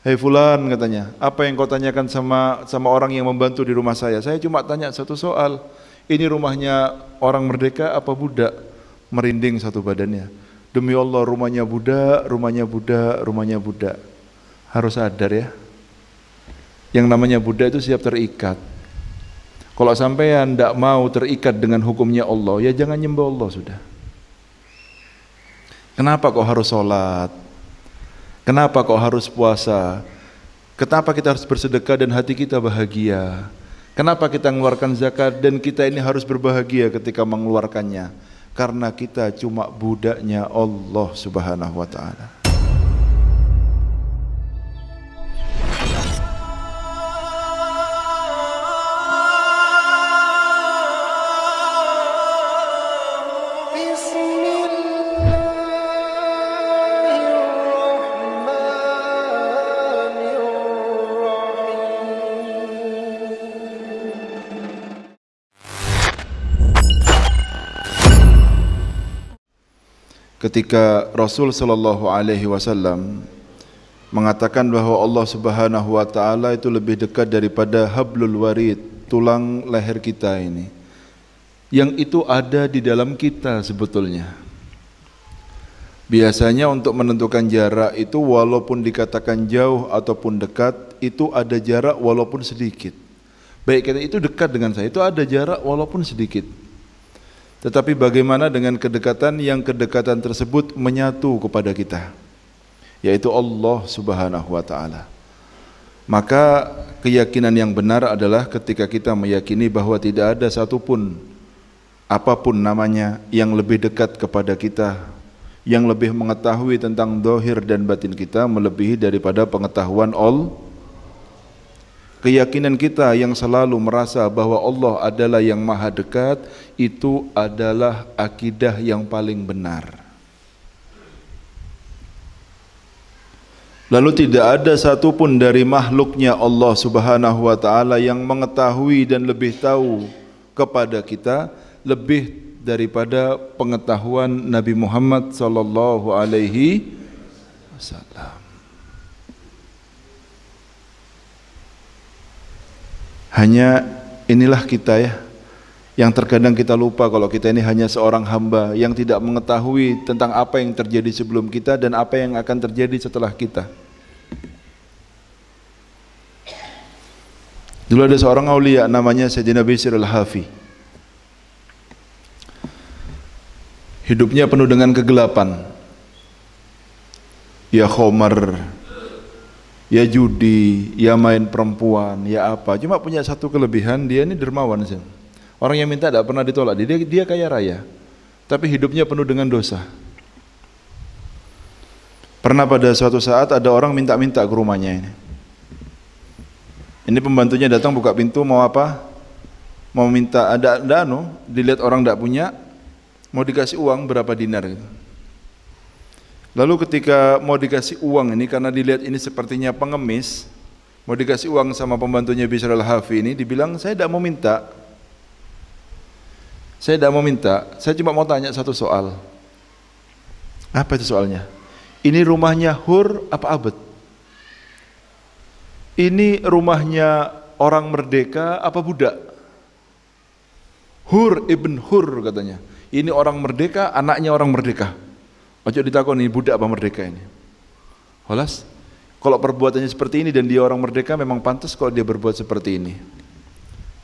Hei fulan katanya, apa yang kau tanyakan sama sama orang yang membantu di rumah saya? Saya cuma tanya satu soal. Ini rumahnya orang merdeka apa budak? Merinding satu badannya. Demi Allah rumahnya budak, rumahnya budak, rumahnya budak. Harus sadar ya. Yang namanya budak itu siap terikat. Kalau sampean tidak mau terikat dengan hukumnya Allah, ya jangan nyembah Allah sudah. Kenapa kau harus sholat? Kenapa kok harus puasa? Kenapa kita harus bersedekah dan hati kita bahagia? Kenapa kita mengeluarkan zakat dan kita ini harus berbahagia ketika mengeluarkannya? Karena kita cuma budaknya Allah Subhanahu wa taala. ketika Rasul Shallallahu alaihi wasallam mengatakan bahwa Allah Subhanahu wa taala itu lebih dekat daripada hablul warid, tulang leher kita ini. Yang itu ada di dalam kita sebetulnya. Biasanya untuk menentukan jarak itu walaupun dikatakan jauh ataupun dekat, itu ada jarak walaupun sedikit. Baik kita itu dekat dengan saya, itu ada jarak walaupun sedikit. Tetapi bagaimana dengan kedekatan yang kedekatan tersebut menyatu kepada kita yaitu Allah Subhanahu wa taala. Maka keyakinan yang benar adalah ketika kita meyakini bahwa tidak ada satupun apapun namanya yang lebih dekat kepada kita yang lebih mengetahui tentang dohir dan batin kita melebihi daripada pengetahuan Allah Keyakinan kita yang selalu merasa bahwa Allah adalah yang maha dekat itu adalah akidah yang paling benar. Lalu tidak ada satupun dari makhluknya Allah subhanahu wa ta'ala yang mengetahui dan lebih tahu kepada kita lebih daripada pengetahuan Nabi Muhammad sallallahu alaihi wasallam. Hanya inilah kita ya yang terkadang kita lupa kalau kita ini hanya seorang hamba yang tidak mengetahui tentang apa yang terjadi sebelum kita dan apa yang akan terjadi setelah kita. Dulu ada seorang aulia namanya Sayyidina Bishr al-Hafi. Hidupnya penuh dengan kegelapan. Ya Khomar, ya judi, ya main perempuan, ya apa. Cuma punya satu kelebihan, dia ini dermawan sih. Orang yang minta tidak pernah ditolak, dia, dia kaya raya. Tapi hidupnya penuh dengan dosa. Pernah pada suatu saat ada orang minta-minta ke rumahnya ini. Ini pembantunya datang buka pintu mau apa? Mau minta ada dano, anu, dilihat orang tidak punya, mau dikasih uang berapa dinar gitu. Lalu ketika mau dikasih uang ini karena dilihat ini sepertinya pengemis, mau dikasih uang sama pembantunya Bishr al-Hafi ini dibilang saya tidak mau minta. Saya tidak mau minta, saya cuma mau tanya satu soal. Apa itu soalnya? Ini rumahnya Hur apa abad Ini rumahnya orang merdeka apa budak? Hur ibn Hur katanya. Ini orang merdeka, anaknya orang merdeka. Ojo ditakoni budak apa merdeka ini. Holas, kalau perbuatannya seperti ini dan dia orang merdeka memang pantas kalau dia berbuat seperti ini.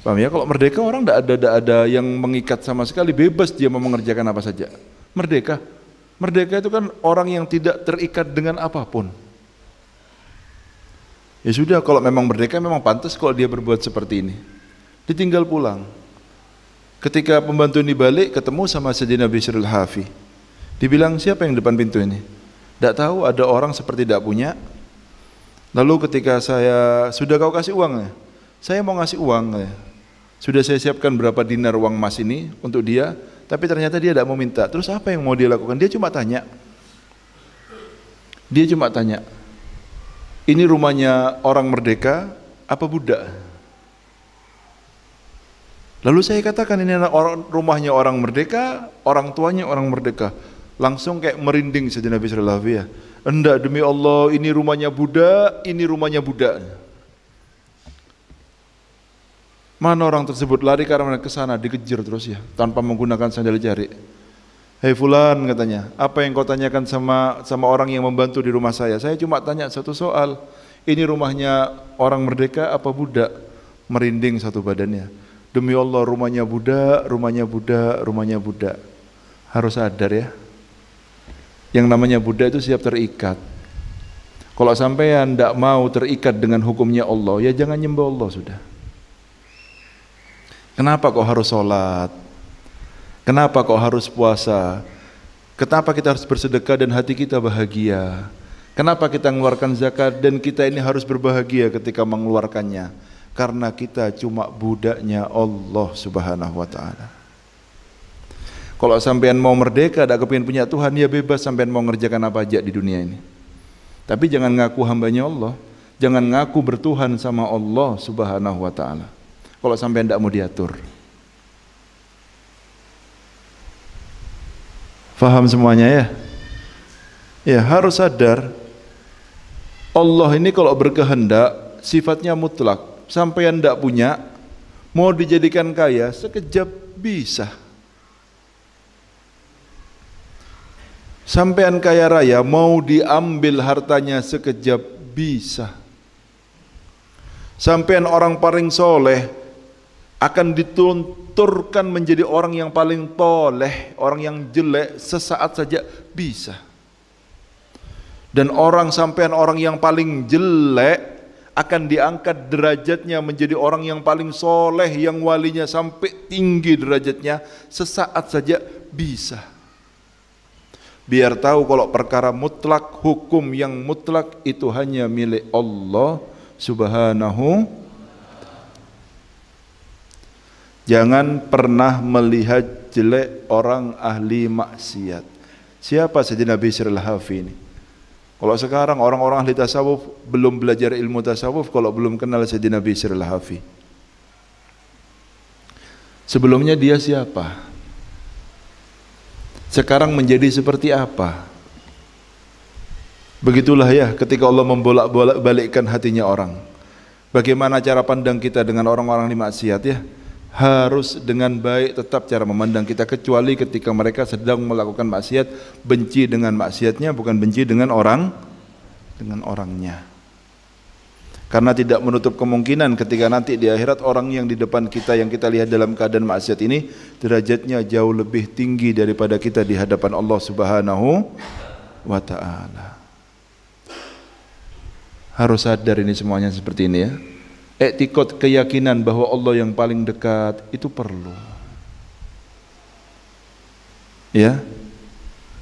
Paham ya? Kalau merdeka orang tidak ada, tidak ada yang mengikat sama sekali, bebas dia mau mengerjakan apa saja. Merdeka. Merdeka itu kan orang yang tidak terikat dengan apapun. Ya sudah, kalau memang merdeka memang pantas kalau dia berbuat seperti ini. Ditinggal pulang. Ketika pembantu ini balik ketemu sama Sayyidina Bishrul Hafi. Dibilang siapa yang depan pintu ini? Tidak tahu ada orang seperti tidak punya. Lalu ketika saya sudah kau kasih uangnya, saya mau ngasih uang. Ya. Sudah saya siapkan berapa dinar uang emas ini untuk dia, tapi ternyata dia tidak mau minta. Terus apa yang mau dia lakukan? Dia cuma tanya. Dia cuma tanya. Ini rumahnya orang merdeka apa budak? Lalu saya katakan ini rumahnya orang merdeka, orang tuanya orang merdeka. Langsung kayak merinding saja Nabi Shallallahu Alaihi Wasallam. Ya. Endak demi Allah, ini rumahnya Buddha, ini rumahnya Buddha. Mana orang tersebut lari karena ke sana dikejar terus ya, tanpa menggunakan sandal jari. Hei fulan katanya, apa yang kau tanyakan sama sama orang yang membantu di rumah saya? Saya cuma tanya satu soal. Ini rumahnya orang merdeka apa budak? Merinding satu badannya. Demi Allah rumahnya budak, rumahnya budak, rumahnya budak. Harus sadar ya, yang namanya Buddha itu siap terikat. Kalau sampean tidak mau terikat dengan hukumnya Allah, ya jangan nyembah Allah sudah. Kenapa kok harus sholat? Kenapa kok harus puasa? Kenapa kita harus bersedekah dan hati kita bahagia? Kenapa kita mengeluarkan zakat dan kita ini harus berbahagia ketika mengeluarkannya? Karena kita cuma budaknya Allah Subhanahu wa taala. Kalau sampean mau merdeka, tidak kepingin punya Tuhan, ya bebas sampean mau ngerjakan apa aja di dunia ini. Tapi jangan ngaku hambanya Allah, jangan ngaku bertuhan sama Allah Subhanahu wa taala. Kalau sampean tidak mau diatur. Faham semuanya ya? Ya harus sadar Allah ini kalau berkehendak sifatnya mutlak. Sampai tidak punya mau dijadikan kaya sekejap bisa. Sampean kaya raya mau diambil hartanya sekejap bisa. Sampean orang paling soleh akan ditunturkan menjadi orang yang paling toleh, orang yang jelek sesaat saja bisa. Dan orang sampean orang yang paling jelek akan diangkat derajatnya menjadi orang yang paling soleh, yang walinya sampai tinggi derajatnya sesaat saja bisa biar tahu kalau perkara mutlak hukum yang mutlak itu hanya milik Allah Subhanahu Jangan pernah melihat jelek orang ahli maksiat. Siapa saja Nabi Sirul Hafi ini? Kalau sekarang orang-orang ahli tasawuf belum belajar ilmu tasawuf kalau belum kenal Sayyidina Nabi Sirul Hafi. Sebelumnya dia siapa? sekarang menjadi seperti apa? Begitulah ya ketika Allah membolak balikkan hatinya orang. Bagaimana cara pandang kita dengan orang-orang di maksiat ya? Harus dengan baik tetap cara memandang kita kecuali ketika mereka sedang melakukan maksiat, benci dengan maksiatnya bukan benci dengan orang dengan orangnya. Karena tidak menutup kemungkinan ketika nanti di akhirat orang yang di depan kita yang kita lihat dalam keadaan maksiat ini derajatnya jauh lebih tinggi daripada kita di hadapan Allah Subhanahu wa taala. Harus sadar ini semuanya seperti ini ya. Etikot keyakinan bahwa Allah yang paling dekat itu perlu. Ya.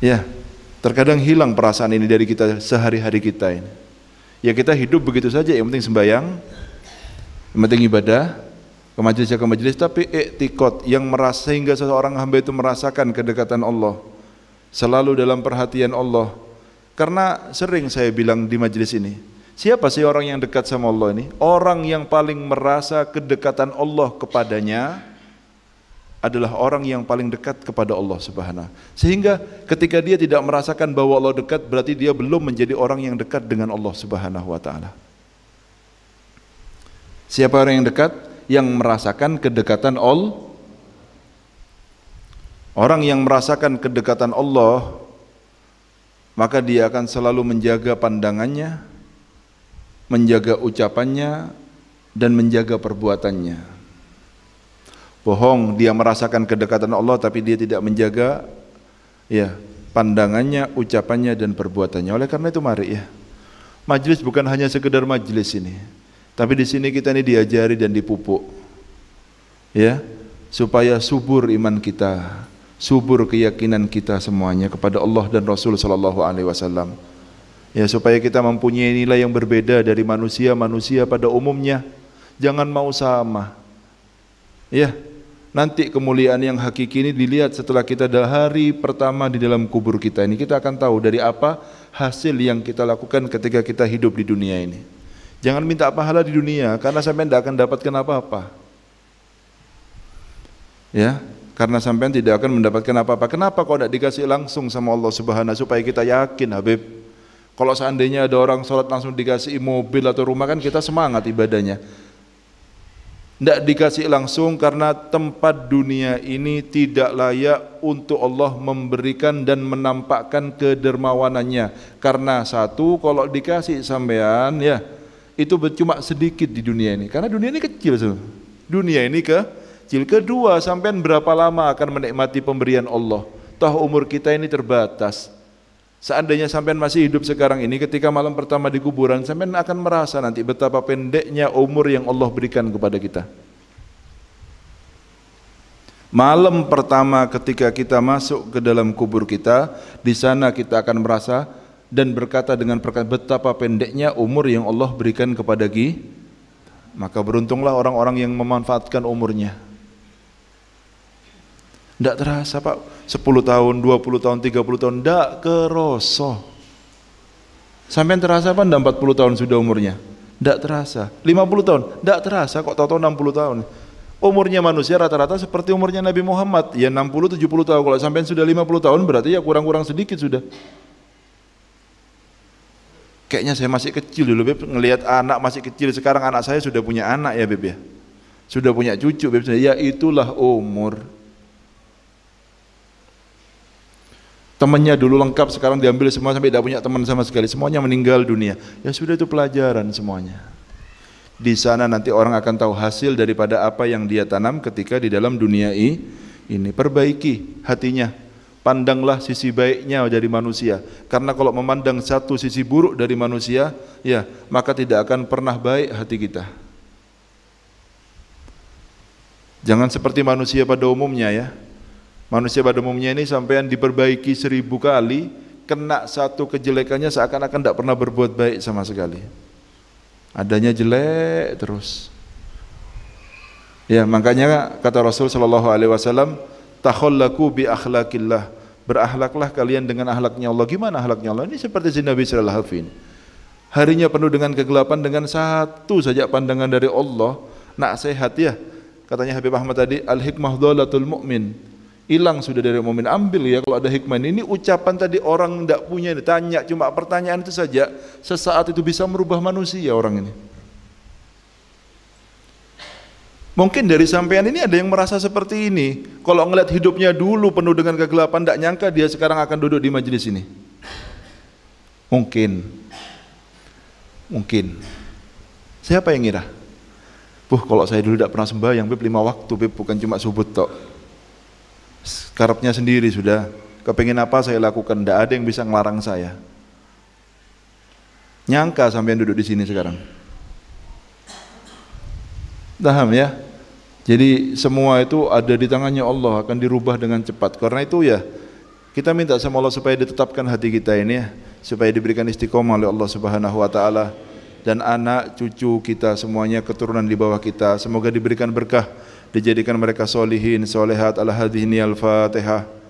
Ya. Terkadang hilang perasaan ini dari kita sehari-hari kita ini ya kita hidup begitu saja yang penting sembahyang yang penting ibadah ke majelis ya, ke majelis tapi iktikot yang merasa sehingga seseorang hamba itu merasakan kedekatan Allah selalu dalam perhatian Allah karena sering saya bilang di majelis ini siapa sih orang yang dekat sama Allah ini orang yang paling merasa kedekatan Allah kepadanya adalah orang yang paling dekat kepada Allah Subhanahu. Sehingga ketika dia tidak merasakan bahwa Allah dekat, berarti dia belum menjadi orang yang dekat dengan Allah Subhanahu wa taala. Siapa orang yang dekat? Yang merasakan kedekatan Allah. Orang yang merasakan kedekatan Allah, maka dia akan selalu menjaga pandangannya, menjaga ucapannya, dan menjaga perbuatannya bohong, dia merasakan kedekatan Allah tapi dia tidak menjaga ya pandangannya, ucapannya dan perbuatannya. Oleh karena itu mari ya. Majelis bukan hanya sekedar majelis ini. Tapi di sini kita ini diajari dan dipupuk. Ya, supaya subur iman kita, subur keyakinan kita semuanya kepada Allah dan Rasul sallallahu alaihi wasallam. Ya, supaya kita mempunyai nilai yang berbeda dari manusia-manusia pada umumnya. Jangan mau sama. Ya, Nanti kemuliaan yang hakiki ini dilihat setelah kita dah hari pertama di dalam kubur kita ini. Kita akan tahu dari apa hasil yang kita lakukan ketika kita hidup di dunia ini. Jangan minta pahala di dunia karena sampai tidak akan dapatkan apa-apa. Ya, karena sampai tidak akan mendapatkan apa-apa. Kenapa kok tidak dikasih langsung sama Allah Subhanahu supaya kita yakin Habib? Kalau seandainya ada orang sholat langsung dikasih mobil atau rumah kan kita semangat ibadahnya. Tidak dikasih langsung karena tempat dunia ini tidak layak untuk Allah memberikan dan menampakkan kedermawanannya. Karena satu, kalau dikasih sampean ya itu cuma sedikit di dunia ini. Karena dunia ini kecil. Dunia ini kecil. Kedua, sampean berapa lama akan menikmati pemberian Allah? Toh umur kita ini terbatas. Seandainya sampean masih hidup sekarang ini ketika malam pertama di kuburan sampean akan merasa nanti betapa pendeknya umur yang Allah berikan kepada kita. Malam pertama ketika kita masuk ke dalam kubur kita, di sana kita akan merasa dan berkata dengan perkataan betapa pendeknya umur yang Allah berikan kepada kita. Maka beruntunglah orang-orang yang memanfaatkan umurnya. Tidak terasa Pak, 10 tahun, 20 tahun, 30 tahun, tidak keroso. Sampai terasa Pak, 40 tahun sudah umurnya. Tidak terasa. 50 tahun, tidak terasa kok tahu-tahu 60 tahun. Umurnya manusia rata-rata seperti umurnya Nabi Muhammad. Ya 60-70 tahun, kalau sampai sudah 50 tahun berarti ya kurang-kurang sedikit sudah kayaknya saya masih kecil dulu Beb ngelihat anak masih kecil sekarang anak saya sudah punya anak ya Beb ya sudah punya cucu Beb ya itulah umur temannya dulu lengkap sekarang diambil semua sampai tidak punya teman sama sekali semuanya meninggal dunia ya sudah itu pelajaran semuanya di sana nanti orang akan tahu hasil daripada apa yang dia tanam ketika di dalam dunia ini perbaiki hatinya pandanglah sisi baiknya dari manusia karena kalau memandang satu sisi buruk dari manusia ya maka tidak akan pernah baik hati kita jangan seperti manusia pada umumnya ya Manusia pada umumnya ini sampean diperbaiki seribu kali, kena satu kejelekannya seakan-akan tidak pernah berbuat baik sama sekali. Adanya jelek terus. Ya, makanya kata Rasul Shallallahu alaihi wasallam, "Takhallaku bi akhlakillah Berakhlaklah kalian dengan ahlaknya Allah. Gimana ahlaknya Allah? Ini seperti si Nabi sallallahu alaihi Harinya penuh dengan kegelapan dengan satu saja pandangan dari Allah. Nak sehat ya. Katanya Habib Ahmad tadi, "Al-hikmah dhalatul mu'min." hilang sudah dari momen ambil ya kalau ada hikmah ini ucapan tadi orang tidak punya ditanya cuma pertanyaan itu saja sesaat itu bisa merubah manusia orang ini mungkin dari sampean ini ada yang merasa seperti ini kalau ngelihat hidupnya dulu penuh dengan kegelapan tidak nyangka dia sekarang akan duduk di majelis ini mungkin mungkin siapa yang ngira Buh kalau saya dulu tidak pernah sembahyang bib lima waktu bib bukan cuma subuh tok karepnya sendiri sudah. kepingin apa saya lakukan, tidak ada yang bisa ngelarang saya. Nyangka sampai duduk di sini sekarang. Paham ya? Jadi semua itu ada di tangannya Allah akan dirubah dengan cepat. Karena itu ya kita minta sama Allah supaya ditetapkan hati kita ini ya, supaya diberikan istiqomah oleh Allah Subhanahu wa taala dan anak cucu kita semuanya keturunan di bawah kita semoga diberikan berkah dijadikan mereka solihin, solehat, al hadhihi al-fatihah.